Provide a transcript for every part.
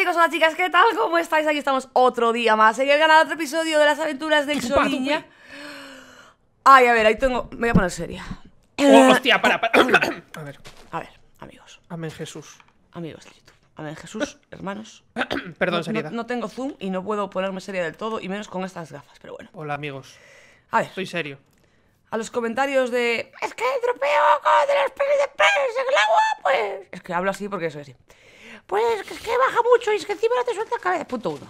chicos, hola chicas, ¿qué tal? ¿Cómo estáis? Aquí estamos otro día más en el canal, otro episodio de las aventuras de Xoliña. Ay, a ver, ahí tengo... Me voy a poner seria oh, eh, Hostia, para, para oh, A ver A ver, amigos Amén Jesús Amigos de YouTube Amén Jesús, hermanos Perdón, no, no, tengo zoom y no puedo ponerme seria del todo Y menos con estas gafas, pero bueno Hola amigos A ver Estoy serio a los comentarios de... Es que tropeo con de los pelis de pez en el agua, pues... Es que hablo así porque soy así. Pues que, que baja mucho y es que encima no te suelta la cabeza. Punto uno.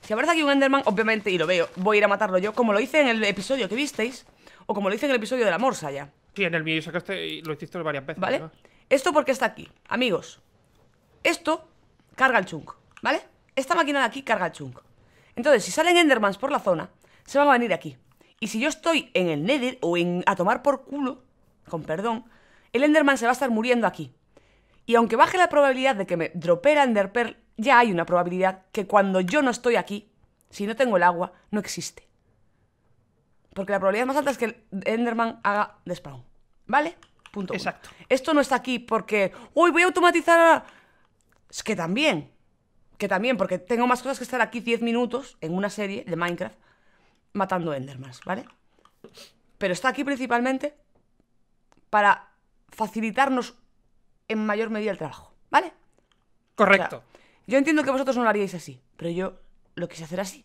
Si aparece aquí un Enderman, obviamente, y lo veo, voy a ir a matarlo yo, como lo hice en el episodio que visteis, o como lo hice en el episodio de la morsa ya. Sí, en el mío sacaste y lo hiciste varias veces. ¿Vale? Esto porque está aquí. Amigos, esto carga el chunk, ¿vale? Esta máquina de aquí carga el chunk. Entonces, si salen Endermans por la zona, se van a venir aquí. Y si yo estoy en el Nether o a tomar por culo, con perdón, el Enderman se va a estar muriendo aquí. Y aunque baje la probabilidad de que me dropee Ender Pearl, ya hay una probabilidad que cuando yo no estoy aquí, si no tengo el agua, no existe. Porque la probabilidad más alta es que el Enderman haga despawn. ¿Vale? Punto. Exacto. Esto no está aquí porque. ¡Uy, voy a automatizar! A... Es que también. Que también, porque tengo más cosas que estar aquí 10 minutos en una serie de Minecraft matando Endermans, ¿vale? Pero está aquí principalmente para facilitarnos en mayor medida el trabajo, ¿vale? Correcto. yo entiendo que vosotros no lo haríais así, pero yo lo quise hacer así.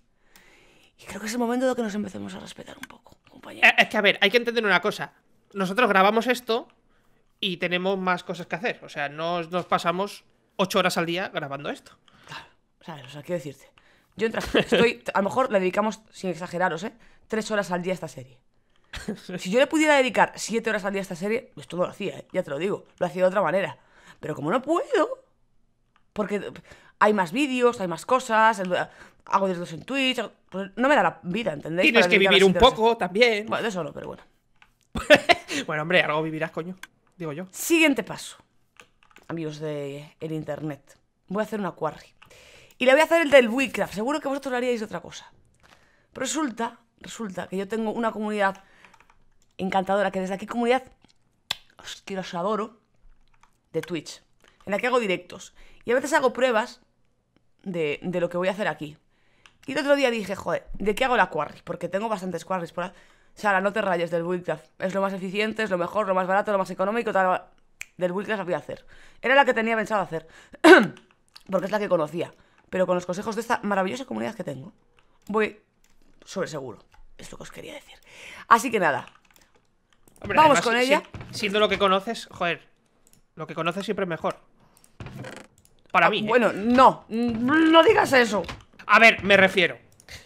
Y creo que es el momento de que nos empecemos a respetar un poco, compañeros. Eh, es que, a ver, hay que entender una cosa. Nosotros grabamos esto y tenemos más cosas que hacer. O sea, no nos pasamos ocho horas al día grabando esto. Claro, ¿sabes? O sea, quiero decirte. Yo entras, estoy, a lo mejor le dedicamos, sin exageraros, ¿eh? tres horas al día a esta serie si yo le pudiera dedicar 7 horas al día a esta serie, pues todo lo hacía, ¿eh? ya te lo digo, lo hacía de otra manera. Pero como no puedo, porque hay más vídeos, hay más cosas, hago directos en Twitch, pues no me da la vida, ¿entendéis? Tienes que vivir un poco también. Bueno, eso no, pero bueno. bueno, hombre, algo vivirás, coño, digo yo. Siguiente paso, amigos de internet. Voy a hacer una quarry. Y la voy a hacer el del Wicraft. Seguro que vosotros lo haríais de otra cosa. resulta, resulta que yo tengo una comunidad encantadora, que desde aquí comunidad os quiero, os adoro, de Twitch, en la que hago directos. Y a veces hago pruebas de, de lo que voy a hacer aquí. Y el otro día dije, joder, ¿de qué hago la quarry? Porque tengo bastantes quarries. Por... O sea, no te rayes del Buildcraft. Es lo más eficiente, es lo mejor, lo más barato, lo más económico, tal... Del Buildcraft la voy a hacer. Era la que tenía pensado hacer. porque es la que conocía. Pero con los consejos de esta maravillosa comunidad que tengo, voy sobre seguro. Es que os quería decir. Así que nada, Vamos con ella. siendo lo que conoces, joder, lo que conoces siempre es mejor. Para ah, mí. ¿eh? Bueno, no, mm, no digas eso. A ver, me refiero.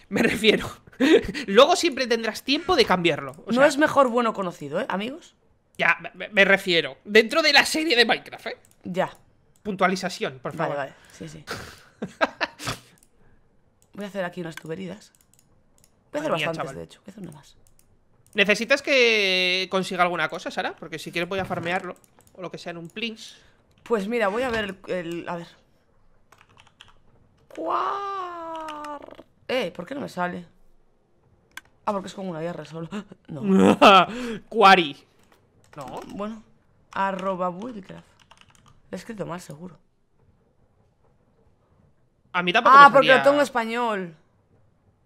Me refiero. Luego siempre tendrás tiempo de cambiarlo. no es mejor bueno conocido, ¿eh, amigos? Ya, me, refiero. Dentro de la serie de Minecraft, ¿eh? Ya. Puntualización, por favor. Vale, vale. Sí, sí. Voy a hacer aquí unas tuberías. Voy a hacer bastantes, de hecho. Voy a hacer una más. ¿Necesitas que consiga alguna cosa, Sara? Porque si quieres voy a farmearlo O lo que sea en un plins Pues mira, voy a ver el... a ver Cuar... Eh, ¿por qué no me sale? Ah, porque es con una guerra solo No Quari No Bueno Arroba Woodcraft He escrito mal, seguro A mí tampoco Ah, porque lo tengo en español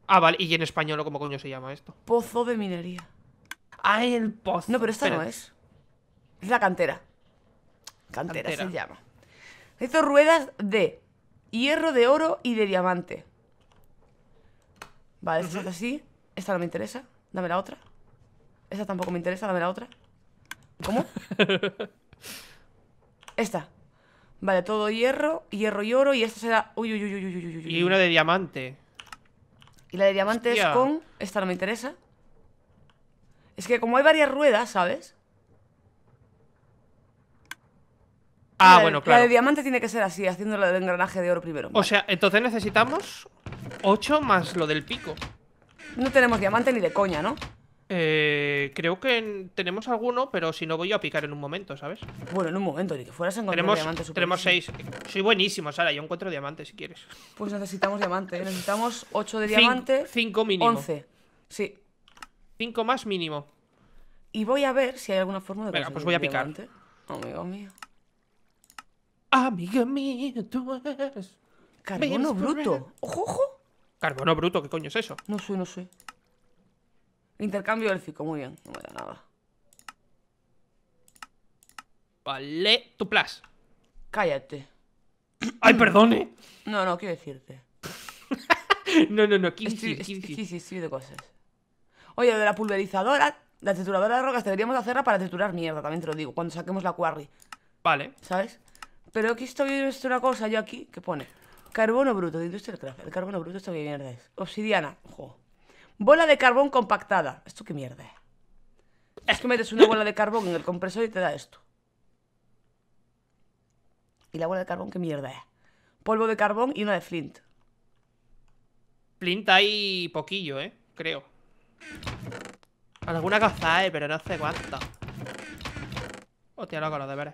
Ah, vale, ¿y en español o cómo coño se llama esto? Pozo de minería Ah, el pozo. No, pero esta no es. Es la cantera. cantera. se llama. Hizo ruedas de hierro, de oro y de diamante. Vale, esta es así. Esta no me interesa. Dame la otra. Esta tampoco me interesa. Dame la otra. ¿Cómo? esta. Vale, todo hierro, hierro y oro. Y esta será. Uy, uy, uy, uy, uy, uy, uy. Y una de diamante. Y la de diamante es con. Esta no me interesa. Es que como hay varias ruedas, ¿sabes? Ah, bueno, claro. La de diamante tiene que ser así, haciendo la del engranaje de oro primero. O sea, entonces necesitamos 8 más lo del pico. No tenemos diamante ni de coña, ¿no? Eh, creo que tenemos alguno, pero si no voy a picar en un momento, ¿sabes? Bueno, en un momento, ni que fueras a encontrar Tenemos seis. Soy buenísimo, Sara, yo encuentro diamantes si quieres. Pues necesitamos diamante. ¿eh? Necesitamos 8 de diamante. 5 mínimo. 11. Sí. Cinco más mínimo. Y voy a ver si hay alguna forma de... Venga, pues voy a picar. Amigo mío. Amigo mío, tú eres... Carbono bruto. Ojo, Carbono bruto, ¿qué coño es eso? No sé, no sé. Intercambio élfico, muy bien. No me da nada. Vale, tu plas. Cállate. Ay, perdone. Eh. No, no, quiero decirte. no, no, no, ¿qué sí, sí, sí, de cosas. Oye, de la pulverizadora, la trituradora de rocas deberíamos hacerla para triturar mierda, también te lo digo, cuando saquemos la quarry. Vale. ¿Sabes? Pero aquí estoy viendo una cosa, yo aquí, ¿qué pone? Carbono bruto de Industrial Craft. El carbono bruto, ¿esto qué mierda es? Obsidiana, ojo. Bola de carbón compactada. ¿Esto qué mierda es? Es que metes una bola de carbón en el compresor y te da esto. ¿Y la bola de carbón qué mierda es? Polvo de carbón y una de flint. Flint hay poquillo, ¿eh? Creo. Alguna caza, hay, pero no sé cuánto. Hostia, loco, de ver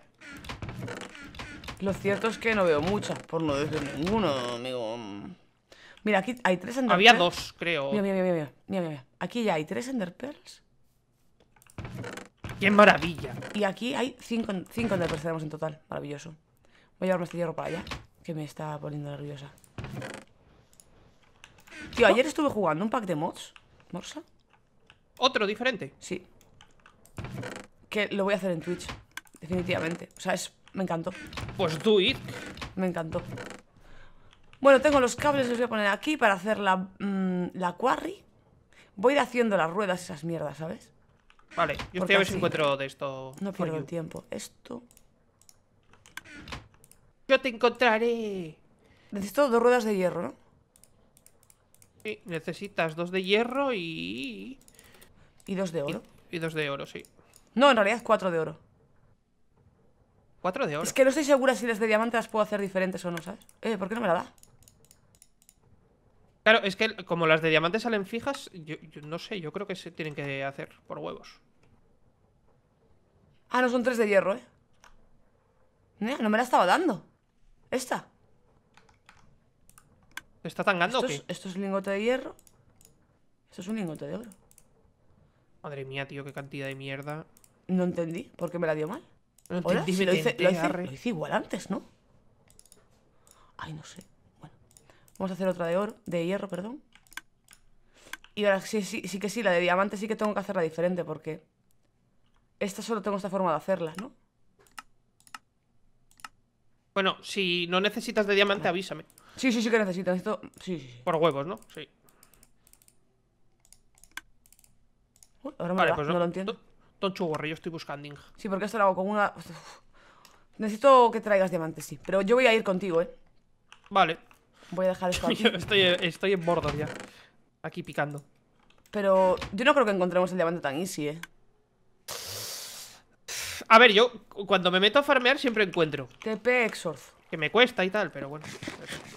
Lo cierto es que no veo muchas, por no decir ninguno, amigo. Mira, aquí hay tres Ender Había dos, creo. Mira, mira, mira, mira, Aquí ya hay tres Ender ¡Qué maravilla! Y aquí hay cinco, cinco tenemos en total. Maravilloso. Voy a llevarme este hierro para allá, que me está poniendo nerviosa. Tío, ayer estuve jugando un pack de mods, Morsa. Otro diferente. Sí. Que lo voy a hacer en Twitch. Definitivamente. O sea, es. Me encantó. Pues do it. Me encantó. Bueno, tengo los cables, los voy a poner aquí para hacer la, mm, la quarry. Voy a ir haciendo las ruedas esas mierdas, ¿sabes? Vale, yo estoy a ver si encuentro de esto. No pierdo el tiempo. Esto. Yo te encontraré. Necesito dos ruedas de hierro, ¿no? Sí, necesitas dos de hierro y. Y dos de oro. Y, dos de oro, sí. No, en realidad cuatro de oro. Cuatro de oro. Es que no estoy segura si las de diamantes las puedo hacer diferentes o no, ¿sabes? Eh, ¿por qué no me la da? Claro, es que como las de diamantes salen fijas, yo, no sé, yo creo que se tienen que hacer por huevos. Ah, no, son tres de hierro, ¿eh? no me la estaba dando. Esta. ¿Está tangando esto Es, esto lingote de hierro. Esto es un lingote de oro. Madre mía, tío, qué cantidad de mierda. No entendí, ¿por qué me la dio mal? Hola, lo, hice, igual antes, ¿no? Ay, no sé. Bueno, vamos a hacer otra de oro, de hierro, perdón. Y ahora sí, sí, sí que sí, la de diamante sí que tengo que hacerla diferente porque... Esta solo tengo esta forma de hacerla, ¿no? Bueno, si no necesitas de diamante, ah. avísame. Sí, sí, sí que necesitas esto sí. Por huevos, ¿no? Sí. ahora vale, pues no, lo entiendo. Tocho yo estoy buscando. Sí, porque esto lo hago con una... Necesito que traigas diamantes, sí. Pero yo voy a ir contigo, ¿eh? Vale. Voy a dejar esto aquí. estoy, estoy en bordo ya. Aquí picando. Pero yo no creo que encontremos el diamante tan easy, ¿eh? A ver, yo cuando me meto a farmear siempre encuentro. TP exorc Que me cuesta y tal, pero bueno.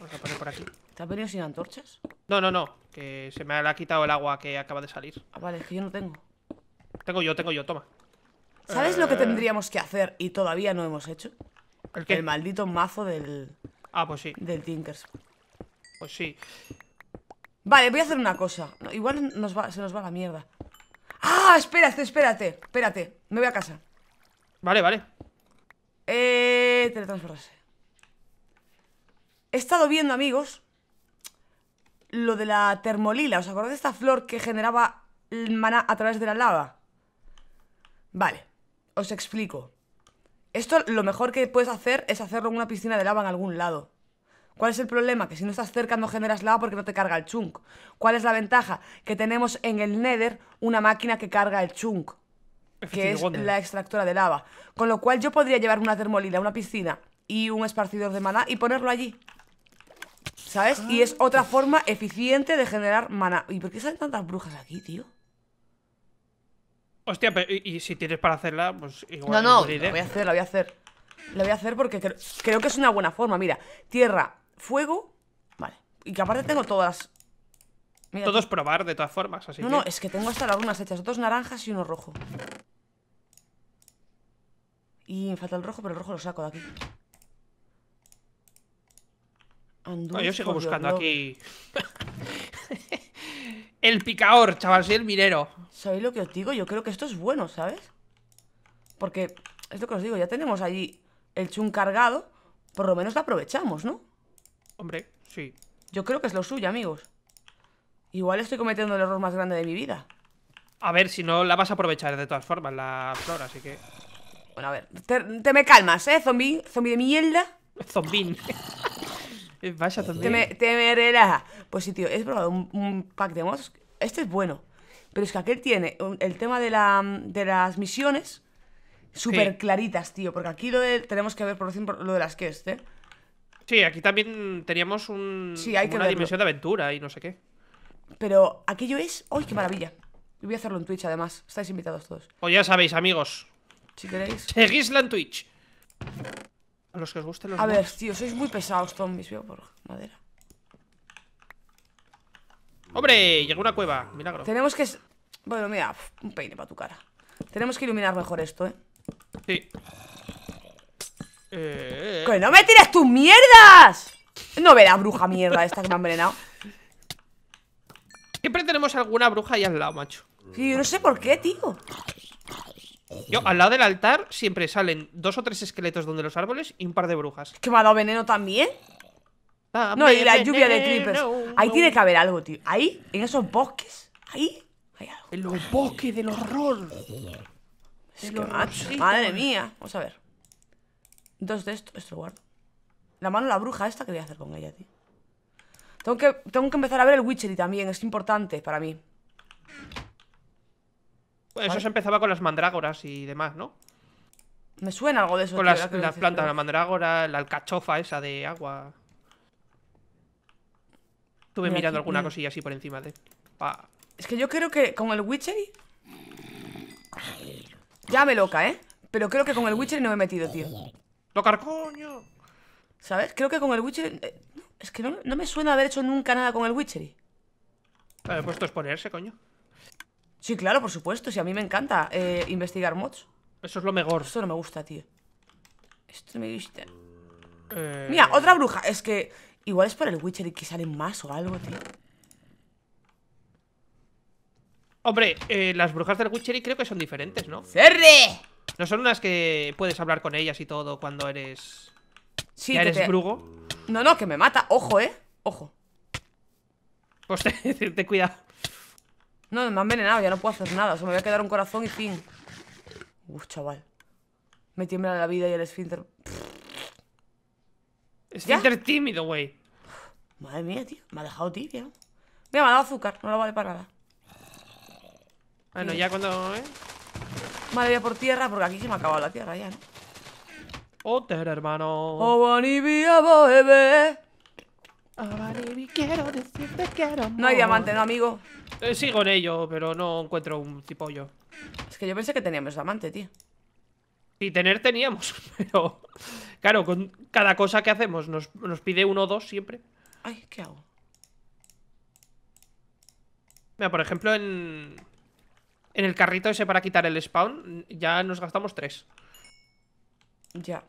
Vamos a poner por aquí. ¿Te has venido sin antorchas? No, no, no. Que se me ha quitado el agua que acaba de salir. Ah, vale, es que yo no tengo. Tengo yo, tengo yo, toma. ¿Sabes lo que eh, tendríamos que hacer y todavía no hemos hecho? ¿El El maldito mazo del. Ah, pues sí. Del Tinkers. Pues sí. Vale, voy a hacer una cosa. igual se nos va la mierda. ¡Ah! Espérate, espérate. Espérate. Me voy a casa. Vale, vale. Eh. Teletransportarse. He estado viendo, amigos, lo de la termolila. ¿Os acordáis de esta flor que generaba el maná a través de la lava? Vale, os explico. Esto lo mejor que puedes hacer es hacerlo en una piscina de lava en algún lado. ¿Cuál es el problema? Que si no estás cerca no generas lava porque no te carga el chunk. ¿Cuál es la ventaja? Que tenemos en el Nether una máquina que carga el chunk, que es la extractora de lava. Con lo cual yo podría llevar una termolila, una piscina y un esparcidor de maná y ponerlo allí. ¿Sabes? Y es ah. otra forma eficiente de generar mana. ¿Y por qué salen tantas brujas aquí, tío? Hostia, pero y, si tienes para hacerla, pues igual. No, no, lo voy a hacer, la voy a hacer. La voy a hacer porque creo, que es una buena forma. Mira, tierra, fuego. Vale. Y que aparte tengo todas. Todos probar, de todas formas. Así no, no, es que tengo hasta algunas hechas: dos naranjas y uno rojo. Y me falta el rojo, pero el rojo lo saco de aquí. No, yo sigo buscando aquí. el picador, chaval, soy el minero. ¿Sabéis lo que os digo? Yo creo que esto es bueno, ¿sabes? Porque es lo que os digo, ya tenemos allí el chun cargado. Por lo menos lo aprovechamos, ¿no? Hombre, sí. Yo creo que es lo suyo, amigos. Igual estoy cometiendo el error más grande de mi vida. A ver, si no la vas a aprovechar de todas formas, la flor, así que. Bueno, a ver, te, me calmas, ¿eh, zombie? Zombi de mierda. Zombín. Eh, vaya también. Te me, Pues sí, tío, he probado un, pack de mods. Este es bueno. Pero es que aquel tiene el tema de, la, de las misiones súper claritas, tío. Porque aquí lo tenemos que ver por ejemplo lo de las que ¿eh? Sí, aquí también teníamos un, sí, hay que una dimensión de aventura y no sé qué. Pero aquello es. ¡Ay, qué maravilla! Voy a hacerlo en Twitch además. Estáis invitados todos. O pues ya sabéis, amigos. Si queréis. ¡Seguísla en Twitch. A los que os gusten los A ver, tío, sois muy pesados zombies, veo por madera. ¡Hombre! Llegó una cueva, milagro. Tenemos que... Bueno, mira, un peine para tu cara. Tenemos que iluminar mejor esto, ¿eh? Sí. Eh... ¡Que eh, eh. no me tires tus mierdas! No ve la bruja mierda esta que me ha envenenado. Siempre tenemos alguna bruja ahí al lado, macho. Sí, yo no sé por qué, tío. Yo, al lado del altar siempre salen dos o tres esqueletos donde los árboles y un par de brujas. ¿Es que me ha dado veneno también? Ah, no, y la lluvia de creepers. Ahí tiene que haber algo, tío. Ahí, en esos bosques, ahí hay algo. En los bosques del horror. madre mía. Vamos a ver. Dos de estos, esto lo guardo. La mano la bruja esta, que voy a hacer con ella, tío? Tengo que, tengo que empezar a ver el Witchery también, es importante para mí eso se empezaba con las mandrágoras y demás, ¿no? Me suena algo de eso. Con las, plantas, la mandrágora, la alcachofa esa de agua. Estuve mirando alguna cosilla así por encima de. Es que yo creo que con el witchery Ya me loca, ¿eh? Pero creo que con el witchery no me he metido, tío. lo coño! ¿Sabes? Creo que con el witchery... Eh, es que no, me suena haber hecho nunca nada con el witchery ha pues esto es ponerse, coño. Sí, claro, por supuesto. Sí, a mí me encanta eh, investigar mods. Eso es lo mejor. eso no me gusta, tío. Esto me gusta. Eh. Mira, otra bruja. Es que igual es por el witchery que salen más o algo, tío. Hombre, eh, las brujas del Witchery creo que son diferentes, ¿no? ¡Cerre! ¿No son unas que puedes hablar con ellas y todo cuando eres... Sí, eres brugo? No, no, que me mata. Ojo, ¿eh? Ojo. Pues te, cuidado. No, me han envenenado, ya no puedo hacer nada. O sea, me voy a quedar un corazón y fin. Uf, chaval. Me tiembla la vida y el esfínter. Esfínter tímido, güey. Madre mía, tío. Me ha dejado tibia. Mira, me ha dado azúcar. No lo vale para nada. Bueno, ya cuando... ¿eh? Madre mía, por tierra, porque aquí se me ha acabado la tierra ya, ¿no? Otter, hermano. Oh, bebé. Quiero decirte que No hay diamante, ¿no, amigo? Eh, sigo en ello, pero no encuentro un cipollo. Es que yo pensé que teníamos diamante, tío. Y tener teníamos, pero... Claro, con cada cosa que hacemos nos, nos pide uno o dos siempre. Ay, ¿qué hago? Mira, por ejemplo, en... En el carrito ese para quitar el spawn Ya nos gastamos tres Ya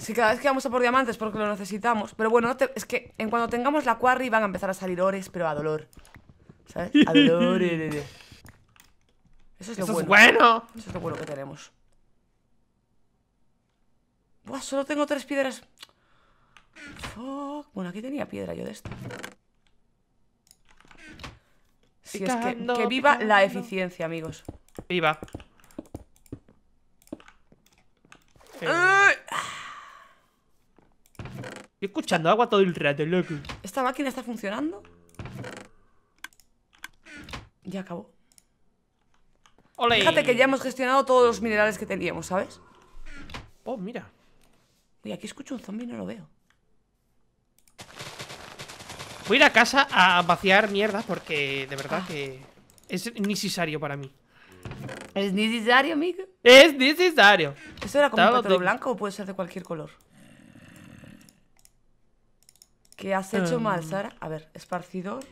si cada vez que vamos a por diamantes porque lo necesitamos. Pero bueno, es que en cuando tengamos la quarry van a empezar a salir ores, pero a dolor. ¿Sabes? A dolor. Eh, eh, eh. Eso es lo Eso bueno. bueno. Eso es lo bueno que tenemos. Buah, solo tengo tres piedras. Fuck. Bueno, aquí tenía piedra yo de esta. Si es que, viva la eficiencia, amigos. Viva. Estoy escuchando agua todo el rato, loco. ¿Esta máquina está funcionando? Ya acabó. Fíjate que ya hemos gestionado todos los minerales que teníamos, ¿sabes? Oh, mira. Uy, aquí escucho un zombie y no lo veo. Voy a ir a casa a vaciar mierda porque de verdad ah. que es necesario para mí. ¿Es necesario, amigo? Es necesario. eso era como un patrón blanco o puede ser de cualquier color? ¿Qué has hecho mal, em. Sara? A ver, esparcidor.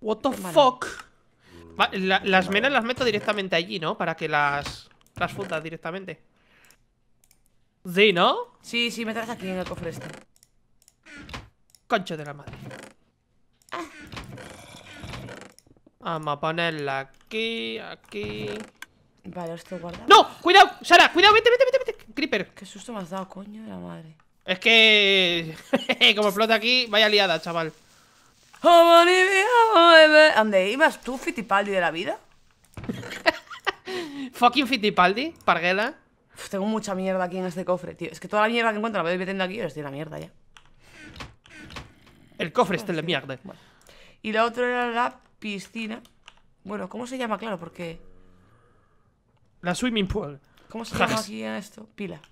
What the fuck? las menas las meto directamente allí, ¿no? Para que las, las fundas directamente. Sí, ¿no? Sí, sí, traes aquí en el cofre este. Concho de la madre. Vamos a ponerla aquí, aquí. Vale, esto guarda. ¡No! ¡Cuidado! ¡Sara! ¡Cuidado! ¡Vete, vete, vete, vete! ¡Creeper! Qué susto me has dado, coño de la madre. Es que... como explota aquí, vaya liada, chaval. ¿Dónde ibas tú, Fitipaldi de la vida? Fucking Fitipaldi, parguela. tengo mucha mierda aquí en este cofre, tío. Es que toda la mierda que encuentro la voy metiendo aquí y estoy en la mierda ya. El cofre está en la mierda. Y la otra era la piscina. Bueno, ¿cómo se llama? Claro, porque... La swimming pool. ¿Cómo se llama aquí en esto? Pila.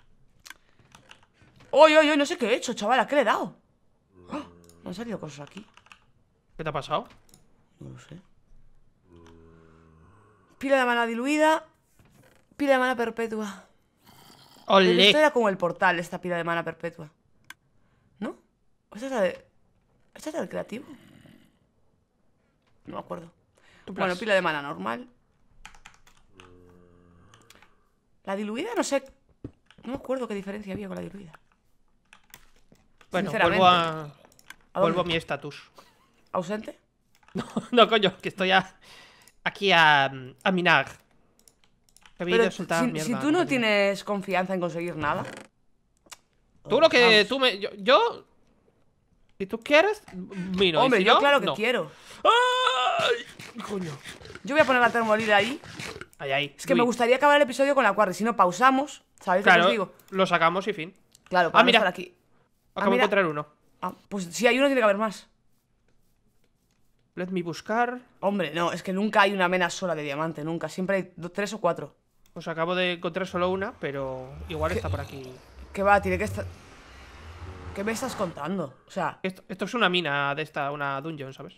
Oye, oye, No sé qué he hecho, chavala, ¿qué le he dado? No ah, han salido cosas aquí ¿Qué te ha pasado? No lo sé Pila de mana diluida Pila de mana perpetua ¡Olé! Esto era como el portal, esta pila de mana perpetua ¿No? ¿Esta es la de... ¿Esta es la del creativo? No me acuerdo Bueno, pila de mana normal La diluida no sé... No me acuerdo qué diferencia había con la diluida bueno, vuelvo a, vuelvo a mi estatus. ¿Ausente? No, no, coño, que estoy aquí a, a minar si, tú no tienes confianza en conseguir nada. Tú lo que tú me. Yo, Si tú quieres, Hombre, yo claro que quiero. Coño. Yo voy a poner la termolida ahí. Ahí, ahí. Es que me gustaría acabar el episodio con la quarry. Si no, pausamos. ¿Sabes lo que os digo? Lo sacamos y fin. Claro, ah, para ah, aquí. Acabo ah, ah, de encontrar uno. Ah, pues si hay uno, tiene que haber más. Let me buscar. Hombre, no, es que nunca hay una mena sola de diamante, nunca. Siempre hay dos, tres o cuatro. Pues acabo de encontrar solo una, pero igual está por aquí. ¿Qué va? Tiene que estar. ¿Qué me estás contando? O sea. Esto, es una mina de esta, una dungeon, ¿sabes?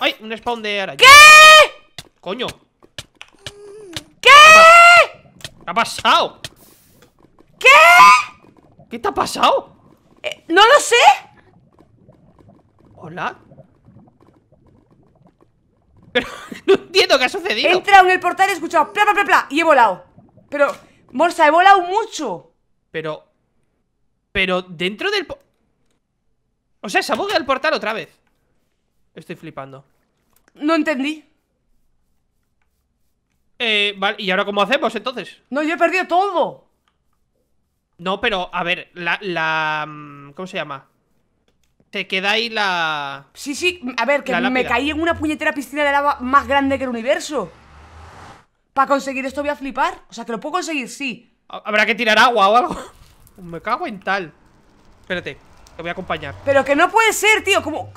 ¡Ay! Un spawn de araña. ¿Qué? ¡Coño! ¿Qué? ¿Qué ha pasado? ¿Qué te ha pasado? Eh, ¡No lo sé! ¿Hola? Pero no entiendo qué ha sucedido He entrado en el portal y he escuchado Pla, pla, pla, pla Y he volado Pero, Morsa, he volado mucho Pero... Pero dentro del... O sea, se ha bugueado el portal otra vez Estoy flipando No entendí Eh, vale, ¿y ahora cómo hacemos entonces? No, yo he perdido todo no, pero, a ver, la, mm, ¿Cómo se llama? Te queda ahí la... Sí, sí, a ver, que me caí en una puñetera piscina de lava más grande que el universo. Para conseguir esto voy a flipar. O sea, que lo puedo conseguir, sí. Habrá que tirar agua o algo. Me cago en tal. Espérate, te voy a acompañar. Pero que no puede ser, tío, como...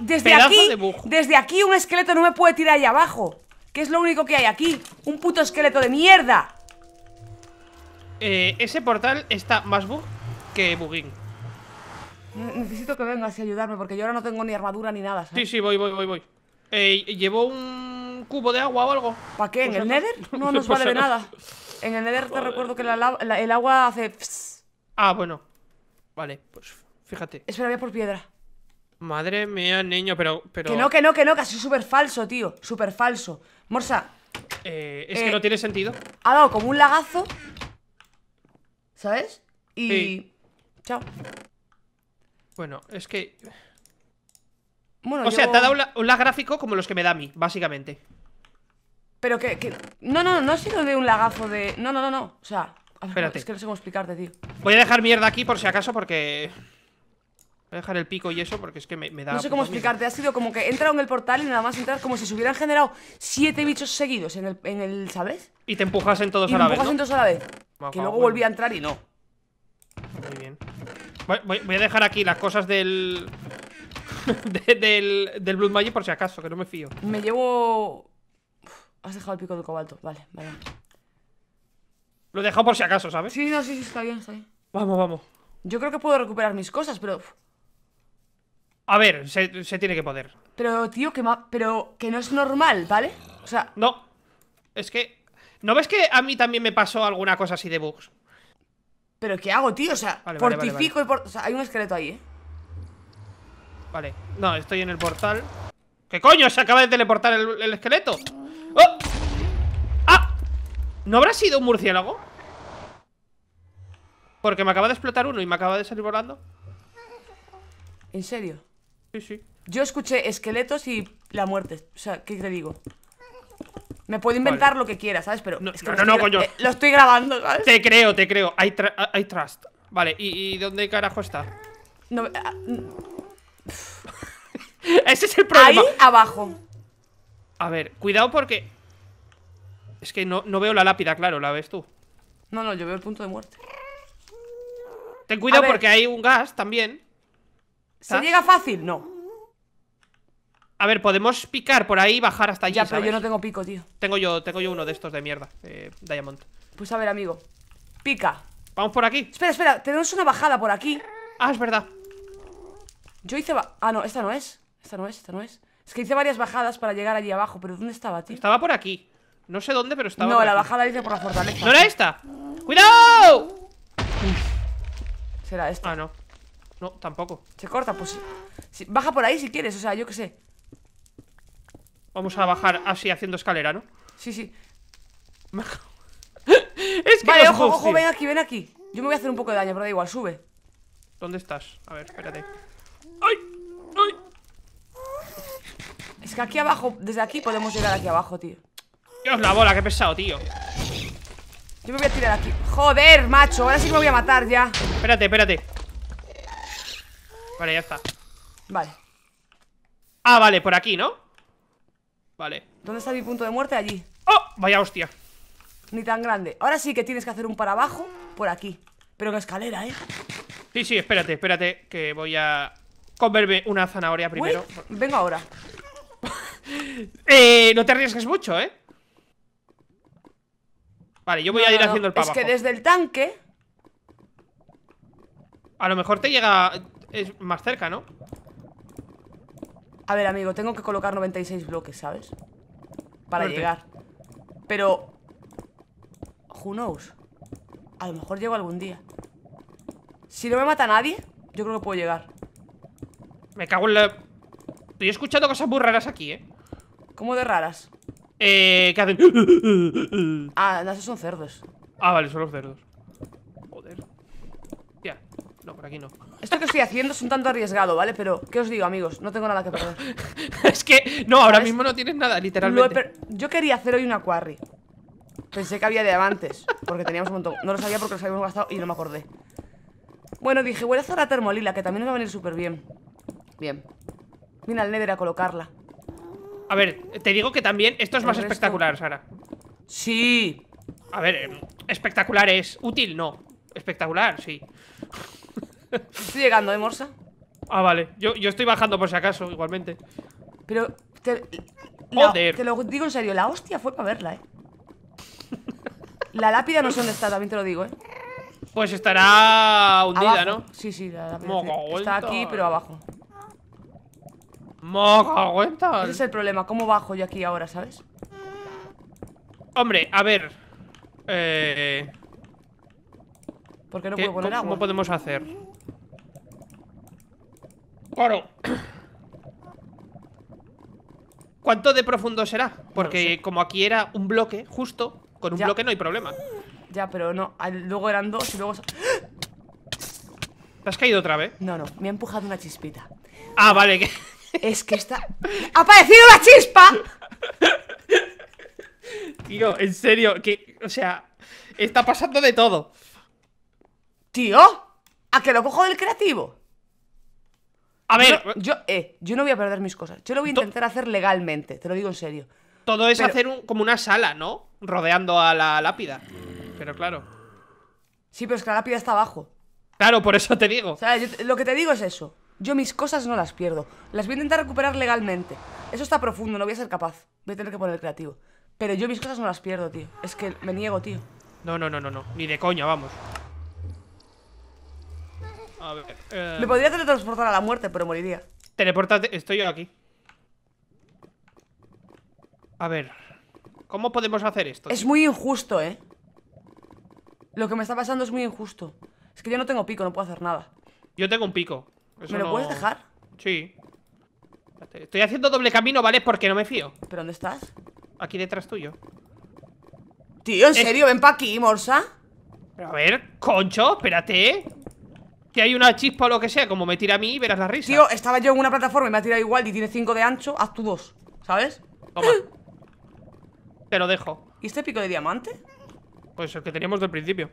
Desde aquí, desde aquí un esqueleto no me puede tirar ahí abajo. Que es lo único que hay aquí. Un puto esqueleto de mierda. Eh, ese portal está más bug que bugging. Necesito que vengas a ayudarme porque yo ahora no tengo ni armadura ni nada. Sí, sí, voy, voy, voy, voy. Eh, ¿Llevo un cubo de agua o algo? ¿Para qué? ¿En pues el Nether? No nos pues vale de nada. En el Nether te recuerdo que el agua hace... Ah, bueno. Vale, pues fíjate. Espera, voy por piedra. Madre mía, niño, pero, pero... Que no, que no, que no, que ha súper falso, tío. Súper falso. Morsa. Eh, es que no tiene sentido. Ha dado como un lagazo ¿Sabes? Y. Chao. Bueno, es que. Bueno, o sea, te ha dado un, lag gráfico como los que me da a mí, básicamente. Pero que, que... No, no, no ha sido de un lagazo de. No, no, no, no. O sea, Espérate. es que no sé cómo explicarte, tío. Voy a dejar mierda aquí por si acaso, porque. Voy a dejar el pico y eso porque es que me, da... No sé cómo pues explicarte, ha sido como que entra en el portal y nada más entrar como si se hubieran generado siete bichos seguidos en el, en el ¿sabes? Y te empujasen todos a la vez, empujasen en todos a la vez. que luego volví a entrar y no. Muy bien. Voy, a dejar aquí las cosas del... del, del Blood Magic por si acaso, que no me fío. Me llevo... has dejado el pico de cobalto, vale, vale. Lo he dejado por si acaso, ¿sabes? Sí, no, sí, sí, está bien, está bien. Vamos, vamos. Yo creo que puedo recuperar mis cosas, pero... A ver, se, tiene que poder. Pero, tío, que, pero que no es normal, ¿vale? O sea... No, es que... ¿No ves que a mí también me pasó alguna cosa así de bugs? ¿Pero qué hago, tío? O sea, fortifico y O sea, hay un esqueleto ahí, ¿eh? Vale, no, estoy en el portal ¿Qué coño? Se acaba de teleportar el, esqueleto ¡Oh! ¡Ah! ¿No habrá sido un murciélago? Porque me acaba de explotar uno y me acaba de salir volando ¿En serio? Sí, sí. Yo escuché esqueletos y la muerte. O sea, ¿qué te digo? Me puedo inventar lo que quiera, ¿sabes? Pero. No, es que no, coño. Eh, lo estoy grabando, ¿sabes? Te creo, te creo. Hay, trust. Vale, ¿y, dónde carajo está? No. Eh, ah, mm. Ese es el problema. Ahí abajo. A ver, cuidado porque. Es que no, no veo la lápida, claro, la ves tú. No, no, yo veo el punto de muerte. Ten cuidado porque hay un gas también. ¿Se ¿Ah? llega fácil? No. A ver, podemos picar por ahí y bajar hasta allá. Ya, pero yo no tengo pico, tío. Tengo yo, tengo yo uno de estos de mierda, eh, Diamond. Pues a ver, amigo. Pica. Vamos por aquí. Espera, espera, tenemos una bajada por aquí. Ah, es verdad. Yo hice. Ah, no, esta no es. Esta no es, esta no es. Es que hice varias bajadas para llegar allí abajo, pero ¿dónde estaba, tío? Estaba por aquí. No sé dónde, pero estaba. No, la bajada la hice por la fortaleza. ¡No era esta! ¡Cuidado! Será esta. Ah, no. No, tampoco Se corta, pues si, Baja por ahí si quieres, o sea, yo qué sé Vamos a bajar así haciendo escalera, ¿no? Sí, sí Es Vale, ojo, ojo, ven aquí, ven aquí Yo me voy a hacer un poco de daño, pero da igual, sube ¿Dónde estás? A ver, espérate ¡Ay! Es que aquí abajo, desde aquí podemos llegar aquí abajo, tío Dios, la bola, qué pesado, tío Yo me voy a tirar aquí Joder, macho, ahora sí que me voy a matar ya Espérate, espérate Vale, ya está Vale Ah, vale, por aquí, ¿no? Vale ¿Dónde está mi punto de muerte? Allí ¡Oh! Vaya hostia Ni tan grande Ahora sí que tienes que hacer un para abajo Por aquí Pero en escalera, ¿eh? Sí, sí, espérate, espérate Que voy a comerme una zanahoria primero vengo ahora Eh, no te arriesgues mucho, ¿eh? Vale, yo voy a ir haciendo el para Es que desde el tanque... A lo mejor te llega es más cerca, ¿no? A ver, amigo, tengo que colocar 96 bloques, ¿sabes? Para llegar Pero... Who knows A lo mejor llego algún día Si no me mata nadie, yo creo que puedo llegar Me cago en la... Estoy escuchando cosas muy raras aquí, ¿eh? ¿Cómo de raras? Eh, ¿Qué hacen... ah, no, esos son cerdos Ah, vale, son los cerdos Joder Ya, no, por aquí no esto que estoy haciendo es un tanto arriesgado, ¿vale? Pero, ¿qué os digo, amigos? No tengo nada que perder. es que, no, ahora mismo no tienes nada, literalmente. Yo quería hacer hoy una quarry. Pensé que había diamantes, porque teníamos un montón. No lo sabía porque los habíamos gastado y no me acordé. Bueno, dije, voy a hacer la termolila, que también nos va a venir súper bien. Bien. Vine al Nether a colocarla. A ver, te digo que también esto es más espectacular, Sara. Sí. A ver, eh, espectacular es. Útil, no. Espectacular, sí. Estoy llegando, ¿eh, Morsa? Ah, vale. Yo, estoy bajando por si acaso, igualmente. Pero... Te, te lo digo en serio, la hostia fue para verla, ¿eh? La lápida no sé dónde está, también te lo digo, ¿eh? Pues estará hundida, ¿no? Sí, sí, la lápida. está aquí, pero abajo. Moga, aguanta. Ese es el problema, ¿cómo bajo yo aquí ahora, sabes? Hombre, a ver. Eh... ¿Por qué no puedo poner ¿cómo, ¿Cómo podemos hacer? Claro. ¿Cuánto de profundo será? Porque como aquí era un bloque, justo, con un bloque no hay problema. Ya, pero no, luego eran dos y luego... ¿Te has caído otra vez? No, no, me ha empujado una chispita. Ah, vale, Es que está... ¡Ha aparecido la chispa! Tío, en serio, que... O sea, está pasando de todo. Tío, ¿a que lo cojo del creativo? A ver, yo, eh, yo no voy a perder mis cosas. Yo lo voy a intentar hacer legalmente, te lo digo en serio. Todo es hacer como una sala, ¿no? Rodeando a la lápida. Pero claro. Sí, pero es que la lápida está abajo. Claro, por eso te digo. O sea, lo que te digo es eso. Yo mis cosas no las pierdo. Las voy a intentar recuperar legalmente. Eso está profundo, no voy a ser capaz. Voy a tener que poner creativo. Pero yo mis cosas no las pierdo, tío. Es que me niego, tío. No, no, no, no, no. Ni de coña, vamos. Eh, me podría teletransportar a la muerte, pero moriría. Teleportate. Estoy yo aquí. A ver. ¿Cómo podemos hacer esto? Es muy injusto, ¿eh? Lo que me está pasando es muy injusto. Es que yo no tengo pico, no puedo hacer nada. Yo tengo un pico. ¿Me lo puedes dejar? Sí. Estoy haciendo doble camino, ¿vale? Porque no me fío. ¿Pero dónde estás? Aquí detrás tuyo. Tío, ¿en serio? Ven pa' aquí, Morsa. a ver, concho, espérate que hay una chispa o lo que sea, como me tira a mí, verás la risa. Tío, estaba yo en una plataforma y me ha tirado igual y tiene 5 de ancho, haz tú dos, ¿sabes? Toma. Te lo dejo. ¿Y este pico de diamante? Pues el que teníamos del principio.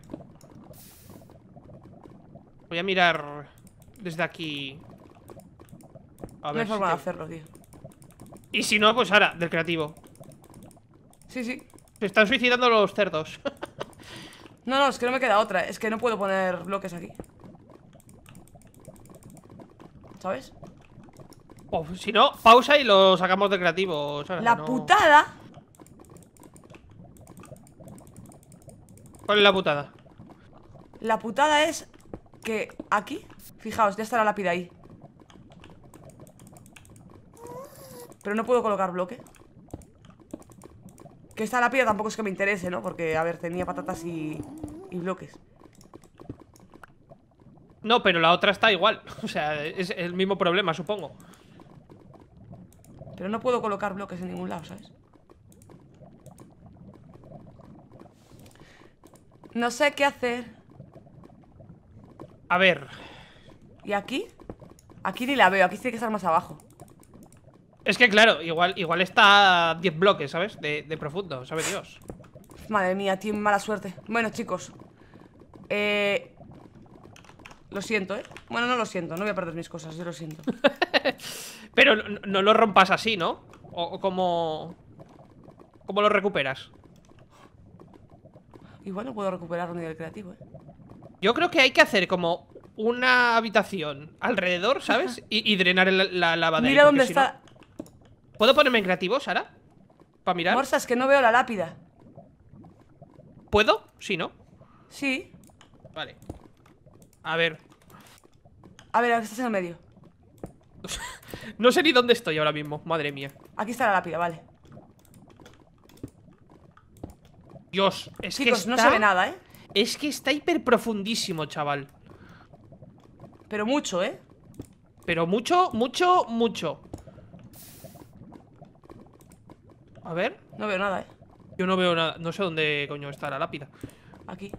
Voy a mirar desde aquí. A ver. si hacerlo, tío. Y si no, pues ahora, del creativo. Sí, sí. Se están suicidando los cerdos. no, no, es que no me queda otra. Es que no puedo poner bloques aquí. ¿sabes? O pues, si no, pausa y lo sacamos de creativo. La putada. ¿Cuál es la putada? La putada es que aquí, fijaos, ya está la lápida ahí. Pero no puedo colocar bloque. Que esta lápida tampoco es que me interese, ¿no? Porque, a ver, tenía patatas y bloques. No, pero la otra está igual. O sea, es el mismo problema, supongo. Pero no puedo colocar bloques en ningún lado, ¿sabes? No sé qué hacer. A ver. ¿Y aquí? Aquí ni la veo, aquí tiene que estar más abajo. Es que claro, igual, igual está 10 bloques, ¿sabes? De, de profundo, sabe Dios. Madre mía, tiene mala suerte. Bueno, chicos. Eh, lo siento, ¿eh? Bueno, no lo siento, no voy a perder mis cosas, yo lo siento. Pero no, lo rompas así, ¿no? O, como... ¿Cómo lo recuperas? Igual no puedo recuperar un nivel creativo, ¿eh? Yo creo que hay que hacer como una habitación alrededor, ¿sabes? y, drenar la lavadera. Mira dónde está... ¿Puedo ponerme en creativo, Sara? ¿Para mirar? Morsa, que no veo la lápida. ¿Puedo? Sí, ¿no? Sí. Vale. A ver. A ver, estás en el medio. no sé ni dónde estoy ahora mismo, madre mía. Aquí está la lápida, vale. Dios, es que no sabe nada, ¿eh? Es que está hiper profundísimo, chaval. Pero mucho, ¿eh? Pero mucho, mucho, mucho. A ver. No veo nada, ¿eh? Yo no veo nada. No sé dónde coño está la lápida. Aquí.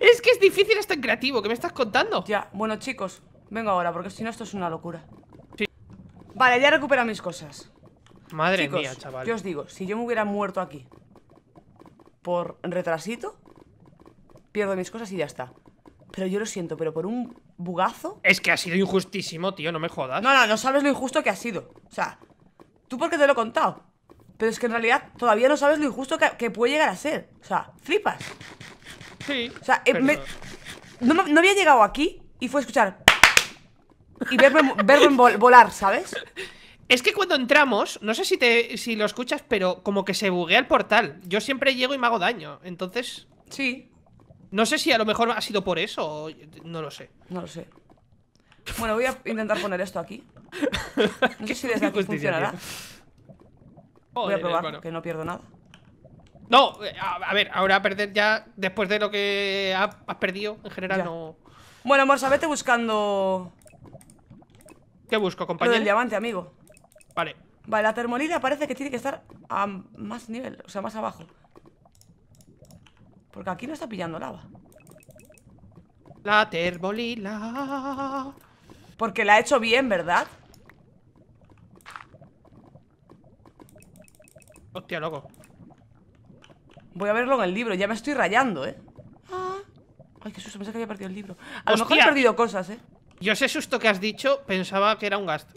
Es que es difícil estar en creativo, ¿qué me estás contando? Ya, bueno chicos, vengo ahora porque si no esto es una locura sí. Vale, ya recuperado mis cosas Madre mía, chaval yo os digo, si yo me hubiera muerto aquí Por retrasito Pierdo mis cosas y ya está Pero yo lo siento, pero por un bugazo Es que ha sido injustísimo, tío, no me jodas No, no, no sabes lo injusto que ha sido O sea, tú porque te lo he contado pero es que en realidad todavía no sabes lo injusto que, que puede llegar a ser. O sea, flipas. Sí. O sea, eh, no, había llegado aquí y fue a escuchar. Y verme, volar, ¿sabes? Es que cuando entramos, no sé si, te, si lo escuchas, pero como que se buguea el portal. Yo siempre llego y me hago daño. Entonces. Sí. No sé si a lo mejor ha sido por eso no lo sé. No lo sé. Bueno, voy a intentar poner esto aquí. No sé si desde aquí funcionará. Voy a probar, que no pierdo nada. No, eh, a, ver, ahora perder ya, después de lo que has, perdido, en general no... Bueno, Morsa, vete buscando... ¿Qué busco, compañero? El diamante, amigo. Vale. Vale, la termolila parece que tiene que estar a más nivel, o sea, más abajo. Porque aquí no está pillando lava. La termolila. Porque la ha hecho bien, ¿verdad? Hostia, loco. Voy a verlo en el libro, ya me estoy rayando, ¿eh? Ah. Ay, qué susto, pensé que había perdido el libro. A lo mejor he perdido cosas, ¿eh? Yo ese susto que has dicho pensaba que era un gasto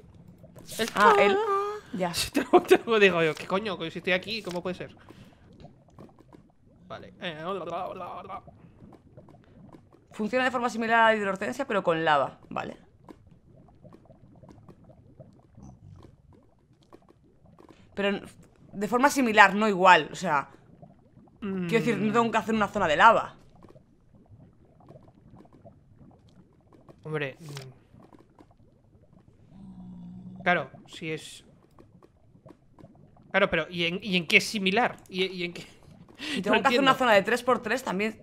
Ah, él. El... ¡Ah! Ya. Digo yo, ¿qué coño? Si estoy aquí, ¿cómo puede ser? Vale. Eh, hola, hola, hola, Funciona de forma similar a la hidrocencia, pero con lava. Vale. Pero de forma similar, no igual. O sea, Quiero decir, no mm. tengo que hacer una zona de lava. Hombre. Claro, si es. Claro, pero ¿y en, y en qué es similar? ¿Y, y en qué.? tengo que hacer una zona de 3x3 también.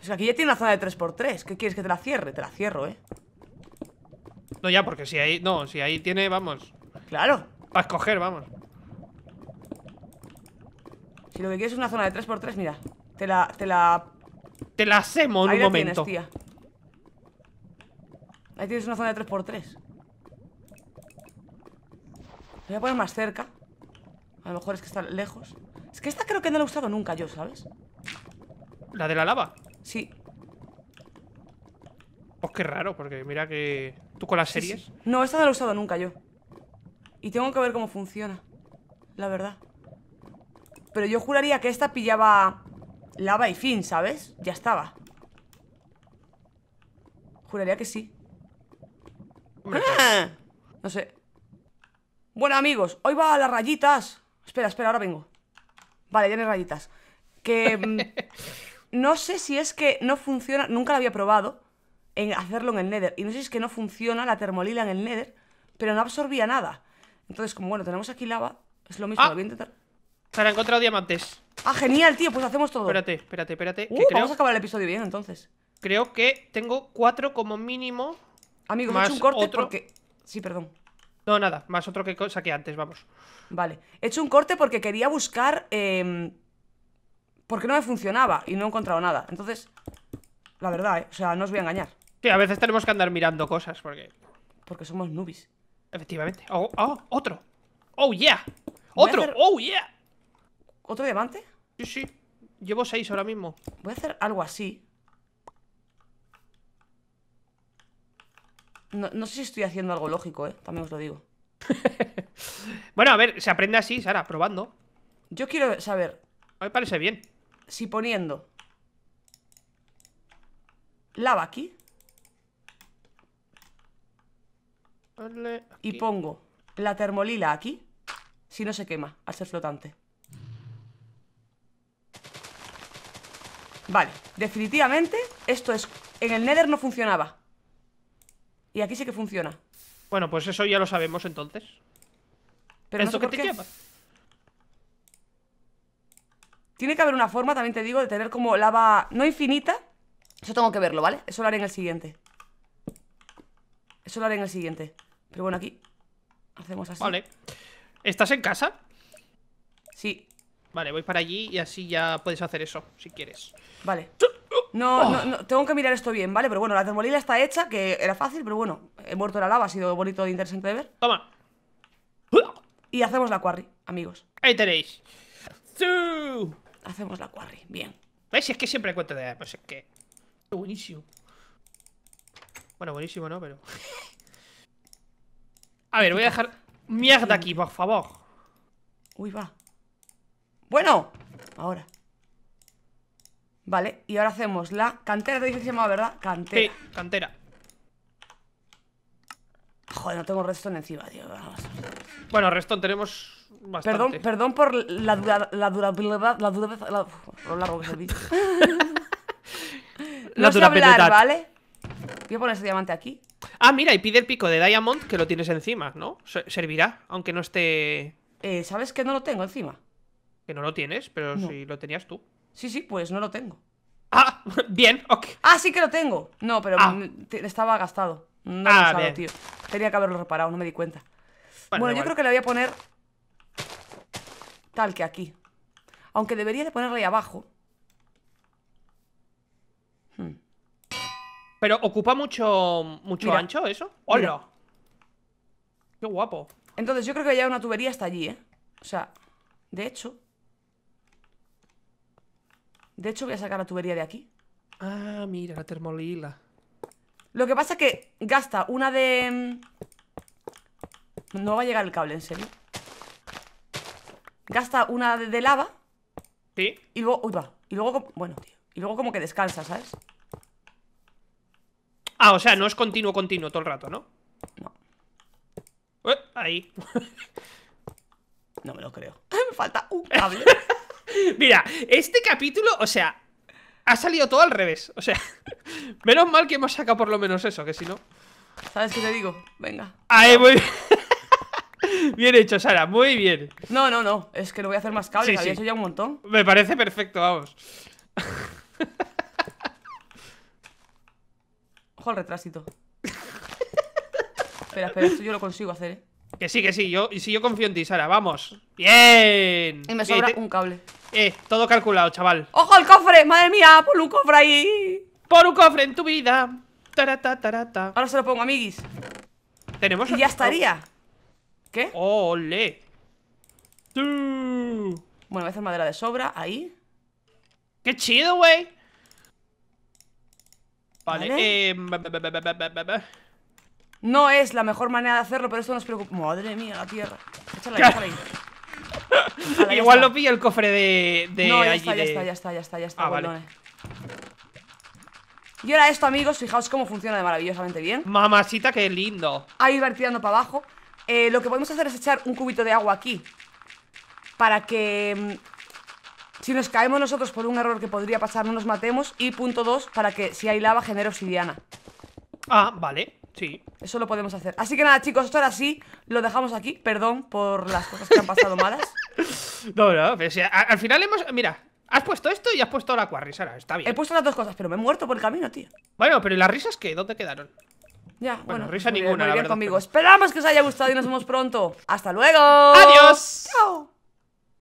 O sea, aquí ya tiene una zona de 3x3. ¿Qué quieres que te la cierre? Te la cierro, ¿eh? No, ya, porque si ahí. No, si ahí tiene, vamos. Claro. Para escoger, vamos. Si lo que quieres es una zona de 3x3, mira Te la... Te la, te la hacemos en Ahí un momento tienes, Ahí tienes una zona de 3x3 Voy a poner más cerca A lo mejor es que está lejos Es que esta creo que no la he usado nunca yo, ¿sabes? ¿La de la lava? Sí Pues qué raro, porque mira que... ¿Tú con las series? No, esta no la he usado nunca yo Y tengo que ver cómo funciona La verdad pero yo juraría que esta pillaba lava y fin, ¿sabes? Ya estaba Juraría que sí ¡Ah! No sé Bueno, amigos, hoy va a las rayitas Espera, espera, ahora vengo Vale, ya no hay rayitas Que... Mm, no sé si es que no funciona Nunca la había probado En hacerlo en el Nether Y no sé si es que no funciona la termolila en el Nether Pero no absorbía nada Entonces, como bueno, tenemos aquí lava Es lo mismo, ah. lo voy a intentar se han encontrado diamantes. Ah, genial, tío, pues hacemos todo. Espérate, espérate, espérate. que uh, vamos a acabar el episodio bien, entonces. Creo que tengo cuatro como mínimo. Amigo, más he hecho un corte otro... porque. Sí, perdón. No, nada, más otro que saqué antes, vamos. Vale. He hecho un corte porque quería buscar. Em, porque no me funcionaba y no he encontrado nada. Entonces, la verdad, eh, o sea, no os voy a engañar. Que a veces tenemos que andar mirando cosas porque. Porque somos nubis. Efectivamente. Oh, oh, otro. Oh, yeah. Otro. Oh, yeah. ¿Otro diamante? Sí, sí. Llevo seis ahora mismo. Voy a hacer algo así. No, sé si estoy haciendo algo lógico, ¿eh? También os lo digo. bueno, a ver, se aprende así, Sara, probando. Yo quiero saber. A mí parece bien. Si poniendo lava aquí. aquí. Y pongo la termolila aquí. Si no se quema al ser flotante. Vale, definitivamente esto es... En el Nether no funcionaba. Y aquí sí que funciona. Bueno, pues eso ya lo sabemos entonces. Pero ¿Esto no te Tiene que haber una forma, también te digo, de tener como lava no infinita. Eso tengo que verlo, ¿vale? Eso lo haré en el siguiente. Eso lo haré en el siguiente. Pero bueno, aquí hacemos así. Vale. ¿Estás en casa? Sí. Vale, voy para allí y así ya puedes hacer eso, si quieres. Vale. No, ¡Oh! no, no, tengo que mirar esto bien, ¿vale? Pero bueno, la termolila está hecha, que era fácil, pero bueno, he muerto en la lava, ha sido bonito e interesante de ver. Toma. Y hacemos la quarry, amigos. Ahí tenéis. Hacemos la quarry, bien. ¿Veis? Es que siempre cuento de... Pues es que... Buenísimo. Bueno, buenísimo no, pero... A ver, voy a dejar mierda aquí, por favor. Uy, va. Bueno, ahora Vale, y ahora hacemos la cantera, de dije ¿verdad? Cantera Sí, cantera Joder, no tengo redstone encima, tío Bueno, redstone tenemos bastante Perdón, perdón por la durabilidad La durabilidad, lo largo que No hablar, ¿vale? Voy a poner ese diamante aquí Ah, mira, y pide el pico de Diamond que lo tienes encima, ¿no? Servirá, aunque no esté... Eh, ¿Sabes que no lo tengo encima? Que no lo tienes, pero si lo tenías tú. Sí, sí, pues no lo tengo. Ah, bien, ok. Ah, sí que lo tengo. No, pero ah. estaba gastado. No ah, tío. Tenía que haberlo reparado, no me di cuenta. Bueno, yo creo que le voy a poner tal que aquí. Aunque debería de ponerle ahí abajo. Hmm. Pero ocupa mucho mucho ancho eso. ¡Hola! Qué guapo. Entonces yo creo que ya una tubería hasta allí, ¿eh? O sea, de hecho, de hecho, voy a sacar la tubería de aquí. Ah, mira, la termolila. Lo que pasa es que gasta una de... Mm, no va a llegar el cable, en serio. Gasta una de, lava. Sí. Y luego... Uy, va. Y luego... Bueno, tío. Y luego como que descansa, ¿sabes? Ah, o sea, no es continuo, continuo todo el rato, ¿no? No. Eh, ahí. no me lo creo. me falta un cable. Mira, este capítulo, o sea, ha salido todo al revés. O sea, menos mal que hemos sacado por lo menos eso, que si no. ¿Sabes qué te digo? Venga. muy bien. hecho, Sara, muy bien. No, no, no. Es que no voy a hacer más cables, sí, había hecho ya un montón. Me parece perfecto, vamos. Ojo al retrasito. espera, espera, esto yo lo consigo hacer, eh. Que sí, que sí, yo, si yo confío en ti, Sara, vamos. Bien. Y me sobra un cable. Eh, todo calculado, chaval. ¡Ojo al cofre! ¡Madre mía! ¡Por un cofre ahí! ¡Por un cofre en tu vida! Tarata, tarata. Ahora se lo pongo, amiguis. Tenemos. Y ya estaría. ¿Qué? ¡Ole! Bueno, voy a hacer madera de sobra ahí. ¡Qué chido, güey! Vale, Eh... No es la mejor manera de hacerlo, pero esto nos preocupa. Madre mía, la tierra. Échala échala ahí. Igual lo pillo el cofre de. no, ya está, ya está, ya está, ya está, ya ah, está. Eh. Y ahora esto, amigos, fijaos cómo funciona de maravillosamente bien. Mamacita, qué lindo. Ahí va tirando para abajo. Eh, lo que podemos hacer es echar un cubito de agua aquí. Para que. Mm, si nos caemos nosotros por un error que podría pasar, no nos matemos. Y punto dos, para que si hay lava, genere obsidiana. Ah, vale. Sí. Eso lo podemos hacer. Así que nada, chicos, esto ahora así lo dejamos aquí. Perdón por las cosas que han pasado malas. No, no, pero al final hemos. Mira, has puesto esto y has puesto la Quarry, Está bien. He puesto las dos cosas, pero me he muerto por el camino, tío. Bueno, pero las risas qué? ¿Dónde quedaron? Ya, bueno, risa pues ninguna, conmigo. Esperamos que os haya gustado y nos vemos pronto. ¡Hasta luego! ¡Adiós! ¡Chao!